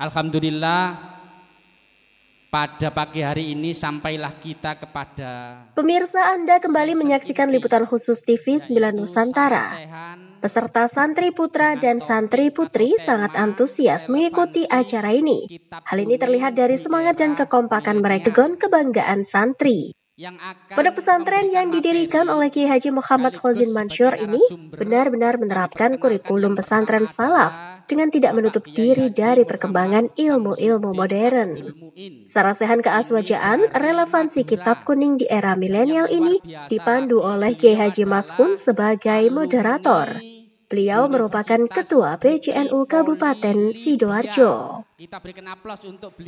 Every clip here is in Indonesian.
Alhamdulillah pada pagi hari ini sampailah kita kepada Pemirsa Anda kembali menyaksikan liputan khusus TV 9 Nusantara. Peserta santri putra dan santri putri sangat antusias mengikuti acara ini. Hal ini terlihat dari semangat dan kekompakan mereka kebanggaan santri. Pada pesantren yang didirikan oleh Kiai Haji Muhammad Khozin Mansur ini benar-benar menerapkan kurikulum pesantren salaf dengan tidak menutup diri dari perkembangan ilmu-ilmu modern. Sarasehan keaswajaan, relevansi kitab kuning di era milenial ini dipandu oleh Kiai Haji Maskun sebagai moderator. Beliau merupakan Ketua PCNU Kabupaten Sidoarjo.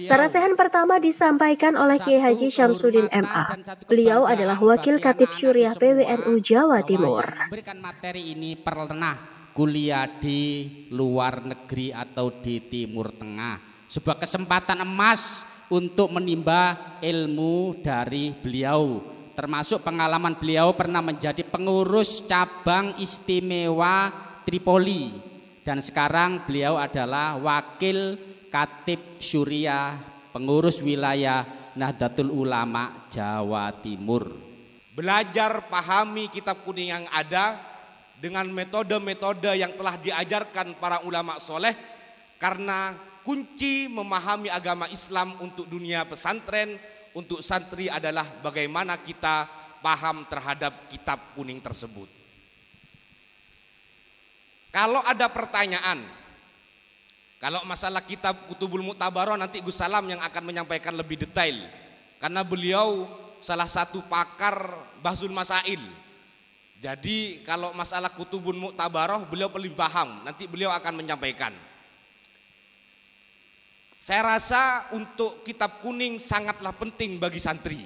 Sarasehan pertama disampaikan oleh Kiai Haji Syamsuddin MA. Beliau adalah Wakil Katib Syuriah PWNU Jawa Timur. Berikan materi ini pernah kuliah di luar negeri atau di Timur Tengah. Sebuah kesempatan emas untuk menimba ilmu dari beliau termasuk pengalaman beliau pernah menjadi pengurus cabang istimewa Tripoli dan sekarang beliau adalah wakil Katib Surya pengurus wilayah Nahdlatul Ulama Jawa Timur. Belajar pahami kitab kuning yang ada dengan metode-metode yang telah diajarkan para ulama soleh karena kunci memahami agama Islam untuk dunia pesantren untuk santri adalah bagaimana kita paham terhadap kitab kuning tersebut. Kalau ada pertanyaan, kalau masalah kitab Kutubul Mutabaroh nanti Gus Salam yang akan menyampaikan lebih detail. Karena beliau salah satu pakar Bahzul Masail. Jadi kalau masalah Kutubul Mutabaroh beliau paling paham, nanti beliau akan menyampaikan. Saya rasa untuk kitab kuning sangatlah penting bagi santri.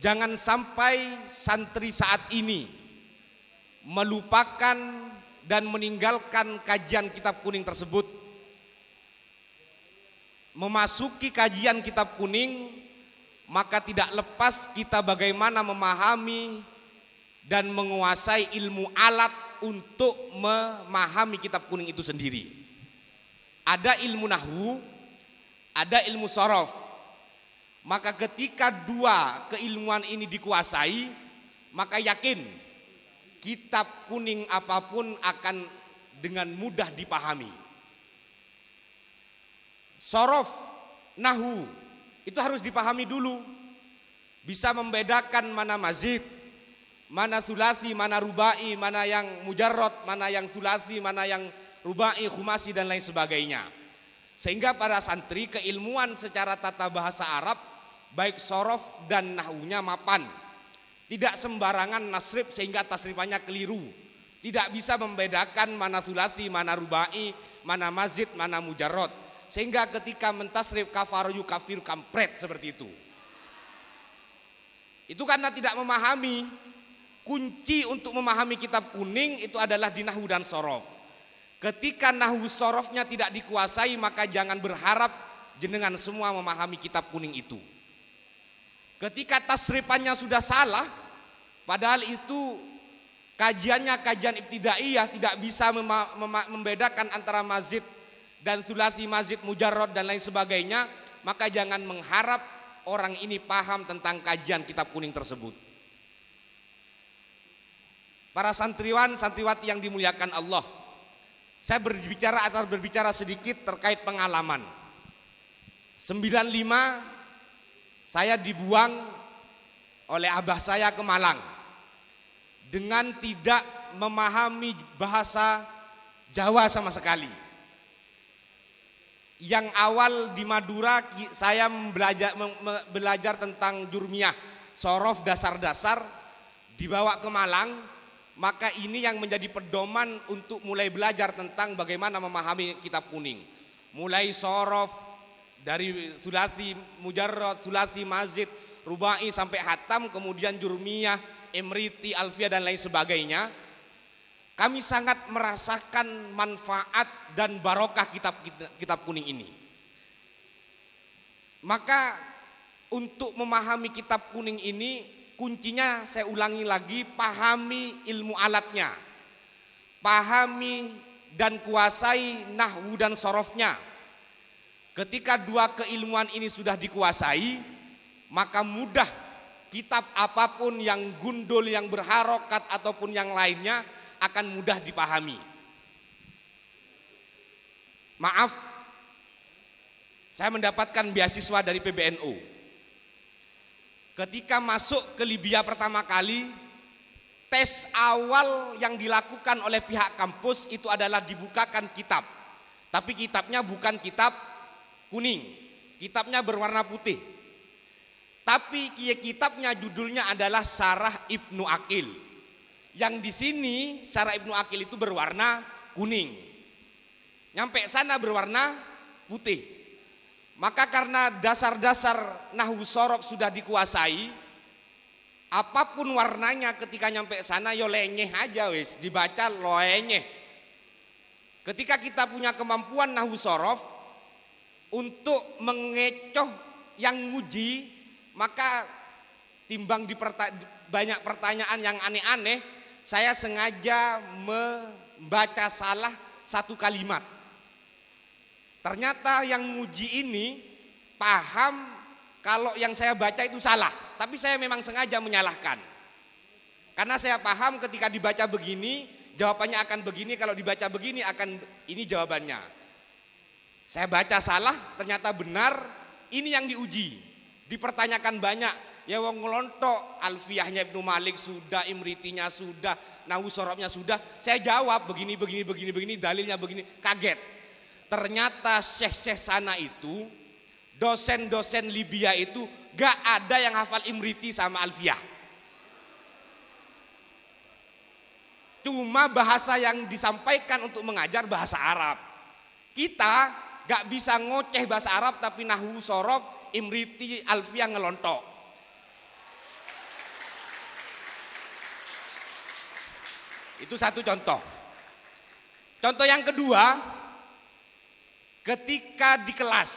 Jangan sampai santri saat ini melupakan dan meninggalkan kajian kitab kuning tersebut. Memasuki kajian kitab kuning, maka tidak lepas kita bagaimana memahami dan menguasai ilmu alat untuk memahami kitab kuning itu sendiri. Ada ilmu nahwu, ada ilmu sorof. Maka ketika dua keilmuan ini dikuasai, maka yakin kitab kuning apapun akan dengan mudah dipahami. Sorof, nahu, itu harus dipahami dulu. Bisa membedakan mana mazid, mana sulasi, mana rubai, mana yang mujarot, mana yang sulasi, mana yang rubai, khumasi, dan lain sebagainya. Sehingga para santri keilmuan secara tata bahasa Arab, baik sorof dan nahunya mapan. Tidak sembarangan nasrib sehingga tasrifannya keliru. Tidak bisa membedakan mana sulati, mana rubai, mana masjid, mana mujarot. Sehingga ketika mentasrif kafaroyu kafir kampret seperti itu. Itu karena tidak memahami kunci untuk memahami kitab kuning itu adalah di nahu dan sorof. Ketika nahu sorofnya tidak dikuasai maka jangan berharap jenengan semua memahami kitab kuning itu. Ketika tasrifannya sudah salah, padahal itu kajiannya kajian ibtidaiyah tidak bisa membedakan antara masjid dan sulati masjid mujarrod dan lain sebagainya, maka jangan mengharap orang ini paham tentang kajian kitab kuning tersebut. Para santriwan, santriwati yang dimuliakan Allah. Saya berbicara atau berbicara sedikit terkait pengalaman. 95 saya dibuang oleh abah saya ke Malang dengan tidak memahami bahasa Jawa sama sekali. Yang awal di Madura saya belajar, belajar tentang jurmiah, sorof dasar-dasar dibawa ke Malang, maka ini yang menjadi pedoman untuk mulai belajar tentang bagaimana memahami kitab kuning. Mulai sorof, dari sulasi mujarrad, sulasi mazid, rubai sampai hatam, kemudian jurmiyah, emriti, alfia dan lain sebagainya. Kami sangat merasakan manfaat dan barokah kitab kitab kuning ini. Maka untuk memahami kitab kuning ini kuncinya saya ulangi lagi pahami ilmu alatnya. Pahami dan kuasai nahwu dan sorofnya Ketika dua keilmuan ini sudah dikuasai, maka mudah kitab apapun yang gundul, yang berharokat ataupun yang lainnya akan mudah dipahami. Maaf, saya mendapatkan beasiswa dari PBNU. Ketika masuk ke Libya pertama kali, tes awal yang dilakukan oleh pihak kampus itu adalah dibukakan kitab. Tapi kitabnya bukan kitab kuning, kitabnya berwarna putih. Tapi kitabnya judulnya adalah Sarah Ibnu Akil. Yang di sini Sarah Ibnu Akil itu berwarna kuning. Nyampe sana berwarna putih. Maka karena dasar-dasar nahwu sorok sudah dikuasai, apapun warnanya ketika nyampe sana yo ya lenyeh aja wis, dibaca loenyeh. Ketika kita punya kemampuan nahwu sorof, untuk mengecoh yang nguji maka timbang di banyak pertanyaan yang aneh-aneh saya sengaja membaca salah satu kalimat ternyata yang nguji ini paham kalau yang saya baca itu salah tapi saya memang sengaja menyalahkan karena saya paham ketika dibaca begini jawabannya akan begini kalau dibaca begini akan ini jawabannya saya baca salah, ternyata benar. Ini yang diuji. Dipertanyakan banyak. Ya wong ngelontok, alfiahnya Ibnu Malik sudah, imritinya sudah, nahu sudah. Saya jawab begini, begini, begini, begini, dalilnya begini. Kaget. Ternyata syekh-syekh sana itu, dosen-dosen Libya itu gak ada yang hafal imriti sama alfiah. Cuma bahasa yang disampaikan untuk mengajar bahasa Arab. Kita gak bisa ngoceh bahasa Arab tapi nahwu sorok imriti alfia ngelontok itu satu contoh contoh yang kedua ketika di kelas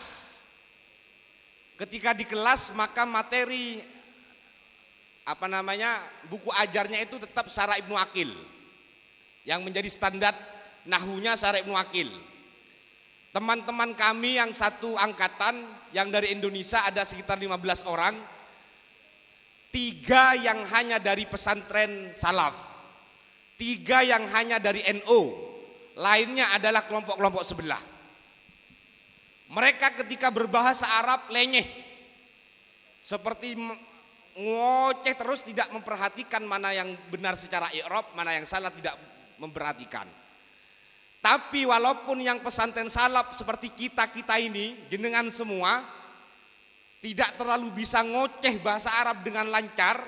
ketika di kelas maka materi apa namanya buku ajarnya itu tetap Sarah Ibnu Akil yang menjadi standar nahunya Sarah Ibnu Akil teman-teman kami yang satu angkatan yang dari Indonesia ada sekitar 15 orang tiga yang hanya dari pesantren salaf tiga yang hanya dari NU NO, lainnya adalah kelompok-kelompok sebelah mereka ketika berbahasa Arab lenyeh seperti ngoceh terus tidak memperhatikan mana yang benar secara Eropa, mana yang salah tidak memperhatikan tapi walaupun yang pesantren salap seperti kita-kita ini, jenengan semua, tidak terlalu bisa ngoceh bahasa Arab dengan lancar,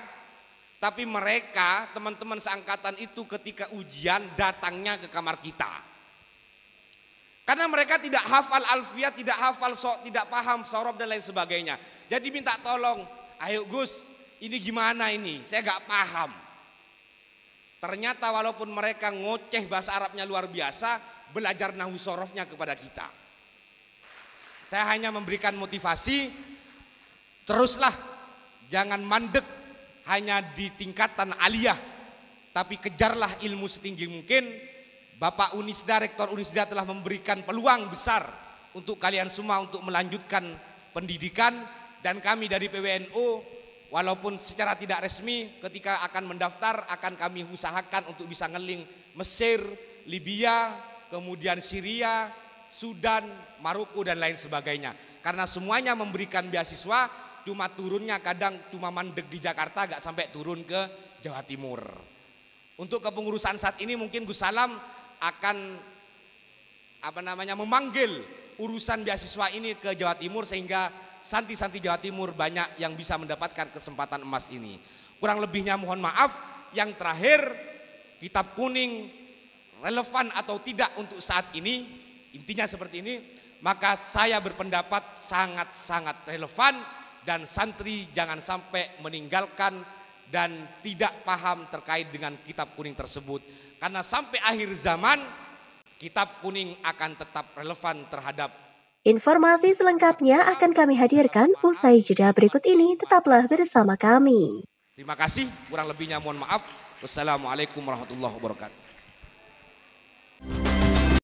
tapi mereka, teman-teman seangkatan itu ketika ujian datangnya ke kamar kita. Karena mereka tidak hafal alfiah, tidak hafal sok, tidak paham sorob dan lain sebagainya. Jadi minta tolong, ayo Gus, ini gimana ini? Saya gak paham. Ternyata walaupun mereka ngoceh bahasa Arabnya luar biasa, belajar nahu sorofnya kepada kita. Saya hanya memberikan motivasi, teruslah jangan mandek hanya di tingkatan aliyah, tapi kejarlah ilmu setinggi mungkin. Bapak Unisda, Rektor Unisda telah memberikan peluang besar untuk kalian semua untuk melanjutkan pendidikan dan kami dari PWNU walaupun secara tidak resmi ketika akan mendaftar akan kami usahakan untuk bisa ngeling Mesir, Libya, kemudian Syria, Sudan, Maroko dan lain sebagainya. Karena semuanya memberikan beasiswa, cuma turunnya kadang cuma mandek di Jakarta gak sampai turun ke Jawa Timur. Untuk kepengurusan saat ini mungkin Gus Salam akan apa namanya memanggil urusan beasiswa ini ke Jawa Timur sehingga Santi-santi Jawa Timur banyak yang bisa mendapatkan kesempatan emas ini. Kurang lebihnya mohon maaf, yang terakhir kitab kuning relevan atau tidak untuk saat ini, intinya seperti ini, maka saya berpendapat sangat-sangat relevan dan santri jangan sampai meninggalkan dan tidak paham terkait dengan kitab kuning tersebut. Karena sampai akhir zaman kitab kuning akan tetap relevan terhadap Informasi selengkapnya akan kami hadirkan usai jeda berikut ini. Tetaplah bersama kami. Terima kasih, kurang lebihnya mohon maaf. Wassalamualaikum warahmatullahi wabarakatuh.